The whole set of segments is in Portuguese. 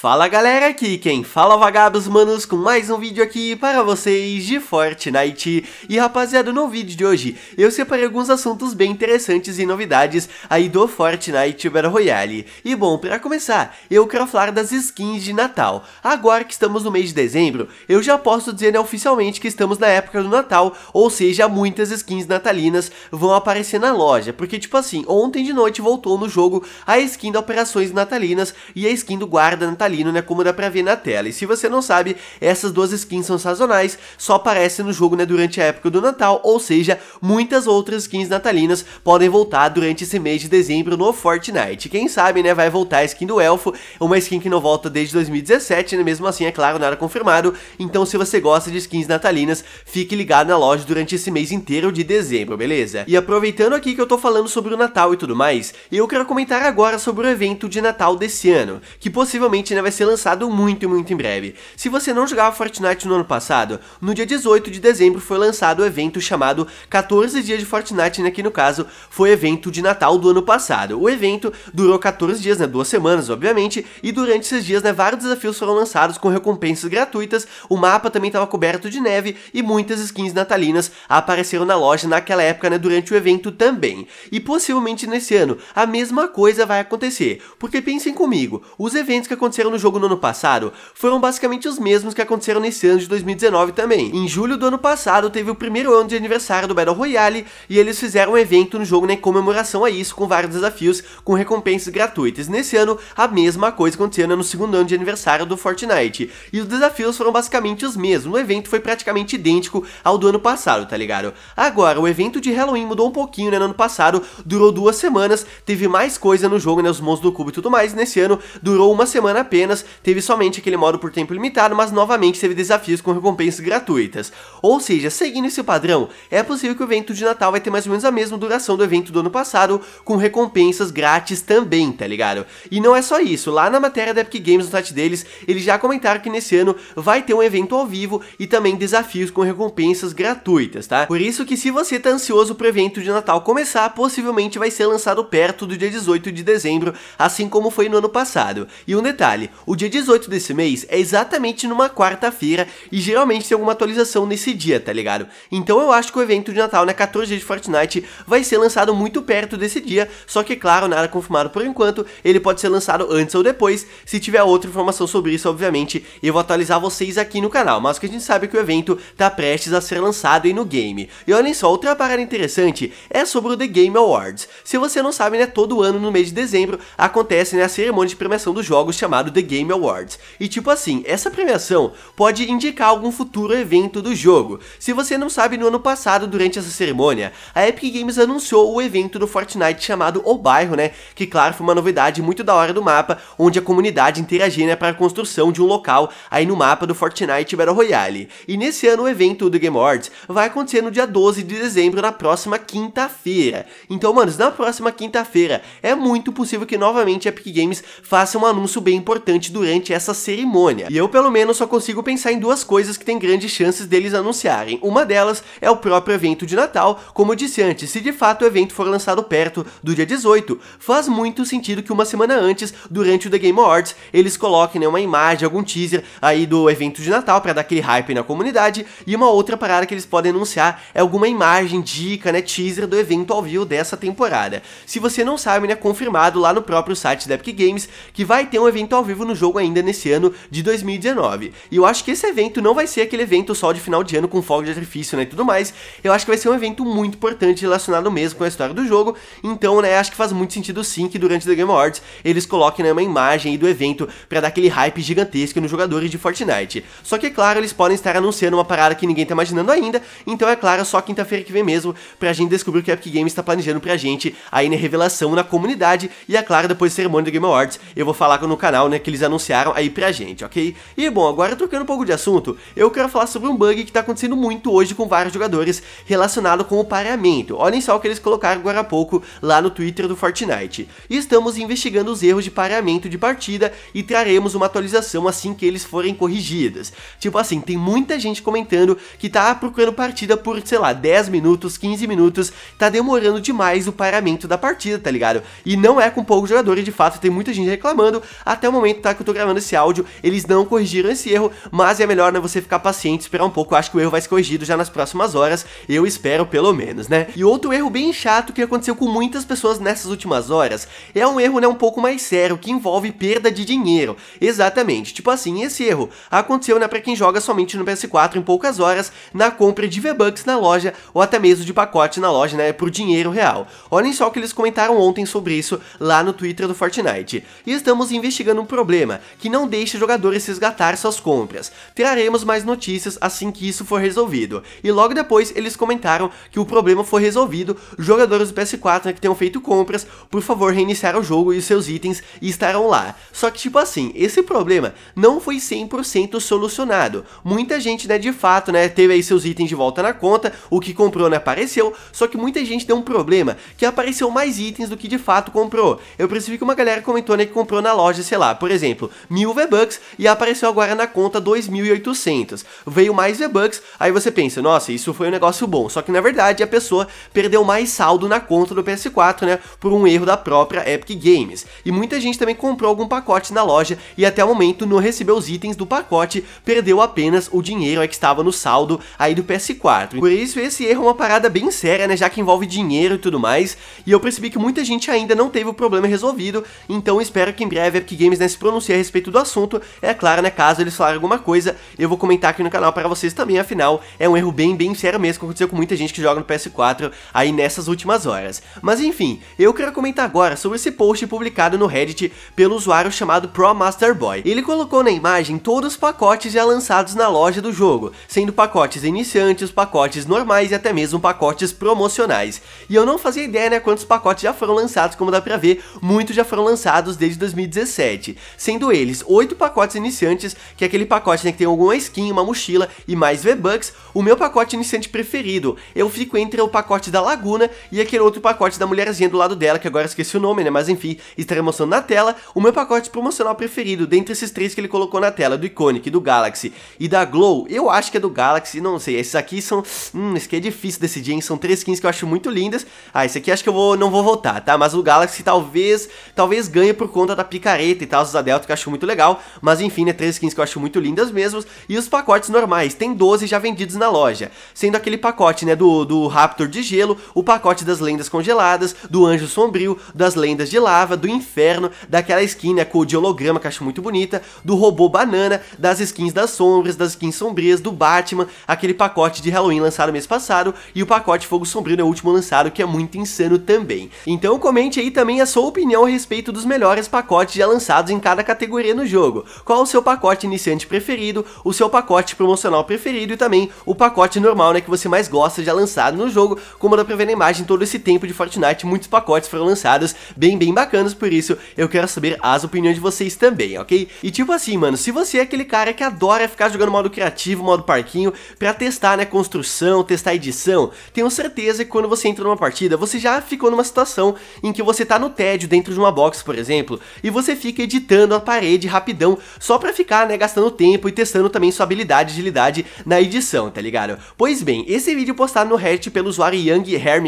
Fala galera, aqui quem fala é vagabos manos com mais um vídeo aqui para vocês de Fortnite. E rapaziada, no vídeo de hoje eu separei alguns assuntos bem interessantes e novidades aí do Fortnite Battle Royale. E bom, para começar, eu quero falar das skins de Natal. Agora que estamos no mês de dezembro, eu já posso dizer né, oficialmente que estamos na época do Natal, ou seja, muitas skins natalinas vão aparecer na loja. Porque tipo assim, ontem de noite voltou no jogo a skin da Operações Natalinas e a skin do Guarda Natalina natalino, né, como dá pra ver na tela. E se você não sabe, essas duas skins são sazonais, só aparecem no jogo, né, durante a época do Natal, ou seja, muitas outras skins natalinas podem voltar durante esse mês de dezembro no Fortnite. Quem sabe, né, vai voltar a skin do Elfo, uma skin que não volta desde 2017, né, mesmo assim, é claro, nada confirmado, então se você gosta de skins natalinas, fique ligado na loja durante esse mês inteiro de dezembro, beleza? E aproveitando aqui que eu tô falando sobre o Natal e tudo mais, eu quero comentar agora sobre o evento de Natal desse ano, que possivelmente né, vai ser lançado muito, muito em breve. Se você não jogava Fortnite no ano passado, no dia 18 de dezembro foi lançado o um evento chamado 14 dias de Fortnite, né, que no caso foi evento de Natal do ano passado. O evento durou 14 dias, né, duas semanas, obviamente, e durante esses dias, né, vários desafios foram lançados com recompensas gratuitas, o mapa também estava coberto de neve e muitas skins natalinas apareceram na loja naquela época, né, durante o evento também. E possivelmente nesse ano, a mesma coisa vai acontecer, porque pensem comigo, os eventos que aconteceram aconteceram no jogo no ano passado foram basicamente os mesmos que aconteceram nesse ano de 2019 também. Em julho do ano passado teve o primeiro ano de aniversário do Battle Royale e eles fizeram um evento no jogo né, em comemoração a isso, com vários desafios, com recompensas gratuitas. Nesse ano, a mesma coisa aconteceu né, no segundo ano de aniversário do Fortnite. E os desafios foram basicamente os mesmos, o evento foi praticamente idêntico ao do ano passado, tá ligado? Agora, o evento de Halloween mudou um pouquinho, né, no ano passado, durou duas semanas, teve mais coisa no jogo, né, os monstros do cubo e tudo mais, nesse ano durou uma semana apenas, apenas teve somente aquele modo por tempo limitado, mas novamente teve desafios com recompensas gratuitas. Ou seja, seguindo esse padrão, é possível que o evento de Natal vai ter mais ou menos a mesma duração do evento do ano passado, com recompensas grátis também, tá ligado? E não é só isso, lá na matéria da Epic Games no site deles, eles já comentaram que nesse ano vai ter um evento ao vivo e também desafios com recompensas gratuitas, tá? Por isso que se você tá ansioso pro evento de Natal começar, possivelmente vai ser lançado perto do dia 18 de dezembro, assim como foi no ano passado. E um detalhe, detalhe, o dia 18 desse mês é exatamente numa quarta-feira e geralmente tem alguma atualização nesse dia, tá ligado? Então eu acho que o evento de Natal, né, 14 dias de Fortnite, vai ser lançado muito perto desse dia, só que claro, nada confirmado por enquanto, ele pode ser lançado antes ou depois, se tiver outra informação sobre isso, obviamente, eu vou atualizar vocês aqui no canal, mas o que a gente sabe é que o evento tá prestes a ser lançado aí no game. E olhem só, outra parada interessante é sobre o The Game Awards. Se você não sabe, né, todo ano no mês de dezembro acontece né, a cerimônia de premiação dos jogos chamado The Game Awards. E tipo assim, essa premiação pode indicar algum futuro evento do jogo. Se você não sabe, no ano passado, durante essa cerimônia, a Epic Games anunciou o evento do Fortnite chamado O Bairro, né? Que claro, foi uma novidade muito da hora do mapa, onde a comunidade interagia né, para a construção de um local aí no mapa do Fortnite Battle Royale. E nesse ano o evento do Game Awards vai acontecer no dia 12 de dezembro, na próxima quinta-feira. Então, manos, na próxima quinta-feira é muito possível que novamente a Epic Games faça um anúncio bem importante importante durante essa cerimônia. E eu, pelo menos, só consigo pensar em duas coisas que tem grandes chances deles anunciarem. Uma delas é o próprio evento de Natal, como eu disse antes, se de fato o evento for lançado perto do dia 18, faz muito sentido que uma semana antes, durante o The Game Awards, eles coloquem né, uma imagem, algum teaser aí do evento de Natal para dar aquele hype na comunidade, e uma outra parada que eles podem anunciar é alguma imagem, dica, né, teaser do evento ao vivo dessa temporada. Se você não sabe, né, confirmado lá no próprio site da Epic Games que vai ter um evento ao vivo no jogo ainda nesse ano de 2019. E eu acho que esse evento não vai ser aquele evento só de final de ano com fogo de artifício né, e tudo mais. Eu acho que vai ser um evento muito importante relacionado mesmo com a história do jogo. Então, né, acho que faz muito sentido sim que durante The Game Awards eles coloquem né, uma imagem do evento para dar aquele hype gigantesco nos jogadores de Fortnite. Só que, é claro, eles podem estar anunciando uma parada que ninguém tá imaginando ainda. Então, é claro, só quinta-feira que vem mesmo pra gente descobrir o que a Epic Games tá planejando pra gente aí na né, revelação na comunidade. E, é claro, depois do cerimônia do Game Awards, eu vou falar no canal, né, né, que eles anunciaram aí pra gente, ok? E bom, agora trocando um pouco de assunto, eu quero falar sobre um bug que tá acontecendo muito hoje com vários jogadores relacionado com o pareamento. Olhem só o que eles colocaram agora há pouco lá no Twitter do Fortnite. Estamos investigando os erros de pareamento de partida e traremos uma atualização assim que eles forem corrigidas. Tipo assim, tem muita gente comentando que tá procurando partida por, sei lá, 10 minutos, 15 minutos, tá demorando demais o pareamento da partida, tá ligado? E não é com poucos jogadores, de fato, tem muita gente reclamando até o momento momento, tá, que eu tô gravando esse áudio, eles não corrigiram esse erro, mas é melhor, né, você ficar paciente, esperar um pouco, eu acho que o erro vai ser corrigido já nas próximas horas, eu espero pelo menos, né. E outro erro bem chato que aconteceu com muitas pessoas nessas últimas horas, é um erro, né, um pouco mais sério, que envolve perda de dinheiro, exatamente, tipo assim, esse erro aconteceu, né, pra quem joga somente no PS4 em poucas horas, na compra de V-Bucks na loja, ou até mesmo de pacote na loja, né, é pro dinheiro real. Olhem só o que eles comentaram ontem sobre isso lá no Twitter do Fortnite. E estamos investigando um problema, que não deixa jogadores resgatar suas compras. Traremos mais notícias assim que isso for resolvido. E logo depois eles comentaram que o problema foi resolvido, jogadores do PS4 né, que tenham feito compras, por favor reiniciar o jogo e os seus itens estarão lá. Só que tipo assim, esse problema não foi 100% solucionado. Muita gente, né, de fato, né, teve aí seus itens de volta na conta, o que comprou, né, apareceu, só que muita gente deu um problema, que apareceu mais itens do que de fato comprou. Eu percebi que uma galera comentou, né, que comprou na loja, sei lá, por por exemplo, mil V-Bucks e apareceu agora na conta 2.800. Veio mais V-Bucks, aí você pensa, nossa, isso foi um negócio bom. Só que na verdade a pessoa perdeu mais saldo na conta do PS4, né? Por um erro da própria Epic Games. E muita gente também comprou algum pacote na loja e até o momento não recebeu os itens do pacote, perdeu apenas o dinheiro que estava no saldo aí do PS4. Por isso esse erro é uma parada bem séria, né? Já que envolve dinheiro e tudo mais. E eu percebi que muita gente ainda não teve o problema resolvido, então espero que em breve a Epic Games nesse né, se a respeito do assunto. É claro, né, caso eles falarem alguma coisa, eu vou comentar aqui no canal para vocês também, afinal, é um erro bem, bem sério mesmo que aconteceu com muita gente que joga no PS4 aí nessas últimas horas. Mas enfim, eu quero comentar agora sobre esse post publicado no Reddit pelo usuário chamado ProMasterBoy. Ele colocou na imagem todos os pacotes já lançados na loja do jogo, sendo pacotes iniciantes, pacotes normais e até mesmo pacotes promocionais. E eu não fazia ideia, né, quantos pacotes já foram lançados, como dá pra ver, muitos já foram lançados desde 2017 sendo eles oito pacotes iniciantes, que é aquele pacote né, que tem alguma skin, uma mochila e mais V-Bucks. O meu pacote iniciante preferido, eu fico entre o pacote da Laguna e aquele outro pacote da mulherzinha do lado dela, que agora esqueci o nome, né? Mas enfim, estarei mostrando na tela o meu pacote promocional preferido, dentre esses três que ele colocou na tela, do Iconic, do Galaxy e da Glow. Eu acho que é do Galaxy, não sei. Esses aqui são. Hum, esse aqui é difícil decidir, hein? São três skins que eu acho muito lindas. Ah, esse aqui acho que eu vou, não vou votar, tá? Mas o Galaxy talvez talvez ganhe por conta da picareta e tal, os a Delta, que eu acho muito legal, mas enfim, né, três skins que eu acho muito lindas mesmo, e os pacotes normais, tem 12 já vendidos na loja, sendo aquele pacote, né, do, do Raptor de Gelo, o pacote das lendas congeladas, do Anjo Sombrio, das lendas de lava, do Inferno, daquela skin, né, cor de holograma, que eu acho muito bonita, do Robô Banana, das skins das sombras, das skins sombrias, do Batman, aquele pacote de Halloween lançado mês passado, e o pacote Fogo Sombrio, né, o último lançado, que é muito insano também. Então comente aí também a sua opinião a respeito dos melhores pacotes já lançados em em cada categoria no jogo. Qual o seu pacote iniciante preferido, o seu pacote promocional preferido e também o pacote normal, né, que você mais gosta já lançado no jogo. Como dá pra ver na imagem, todo esse tempo de Fortnite, muitos pacotes foram lançados bem, bem bacanas, por isso eu quero saber as opiniões de vocês também, ok? E tipo assim, mano, se você é aquele cara que adora ficar jogando modo criativo, modo parquinho, pra testar, né, construção, testar edição, tenho certeza que quando você entra numa partida, você já ficou numa situação em que você tá no tédio dentro de uma box, por exemplo, e você fica editando a parede rapidão, só pra ficar, né, gastando tempo e testando também sua habilidade e agilidade na edição, tá ligado? Pois bem, esse vídeo postado no Reddit pelo usuário Young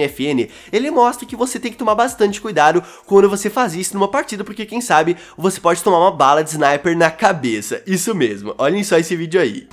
FN, ele mostra que você tem que tomar bastante cuidado quando você faz isso numa partida, porque quem sabe você pode tomar uma bala de sniper na cabeça. Isso mesmo, olhem só esse vídeo aí.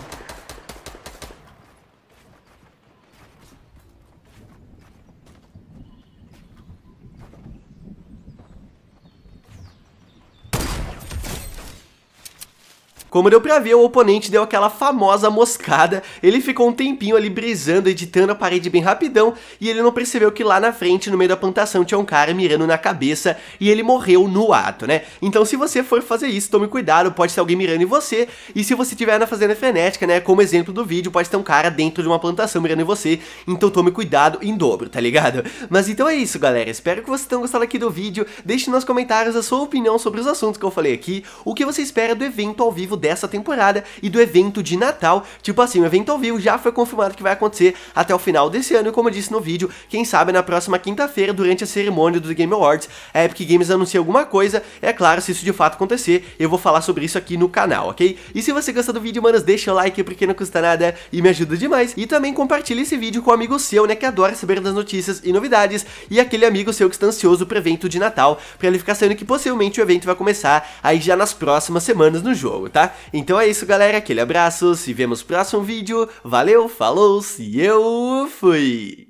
Como deu pra ver, o oponente deu aquela famosa moscada, ele ficou um tempinho ali brisando, editando a parede bem rapidão, e ele não percebeu que lá na frente, no meio da plantação, tinha um cara mirando na cabeça, e ele morreu no ato, né? Então se você for fazer isso, tome cuidado, pode ser alguém mirando em você, e se você estiver na Fazenda Frenética, né, como exemplo do vídeo, pode ter um cara dentro de uma plantação mirando em você, então tome cuidado em dobro, tá ligado? Mas então é isso, galera, espero que vocês tenham gostado aqui do vídeo, deixe nos comentários a sua opinião sobre os assuntos que eu falei aqui, o que você espera do evento ao vivo dessa temporada e do evento de Natal. Tipo assim, o evento ao vivo já foi confirmado que vai acontecer até o final desse ano, e como eu disse no vídeo, quem sabe na próxima quinta-feira, durante a cerimônia do The Game Awards, a Epic Games anuncia alguma coisa. É claro, se isso de fato acontecer, eu vou falar sobre isso aqui no canal, ok? E se você gostou do vídeo, manos, deixa o like porque não custa nada e me ajuda demais. E também compartilha esse vídeo com um amigo seu, né, que adora saber das notícias e novidades, e aquele amigo seu que está ansioso pro evento de Natal, pra ele ficar sabendo que possivelmente o evento vai começar aí já nas próximas semanas no jogo, tá? Então é isso, galera. Aquele abraço, se vemos no próximo vídeo. Valeu, falou, se eu fui!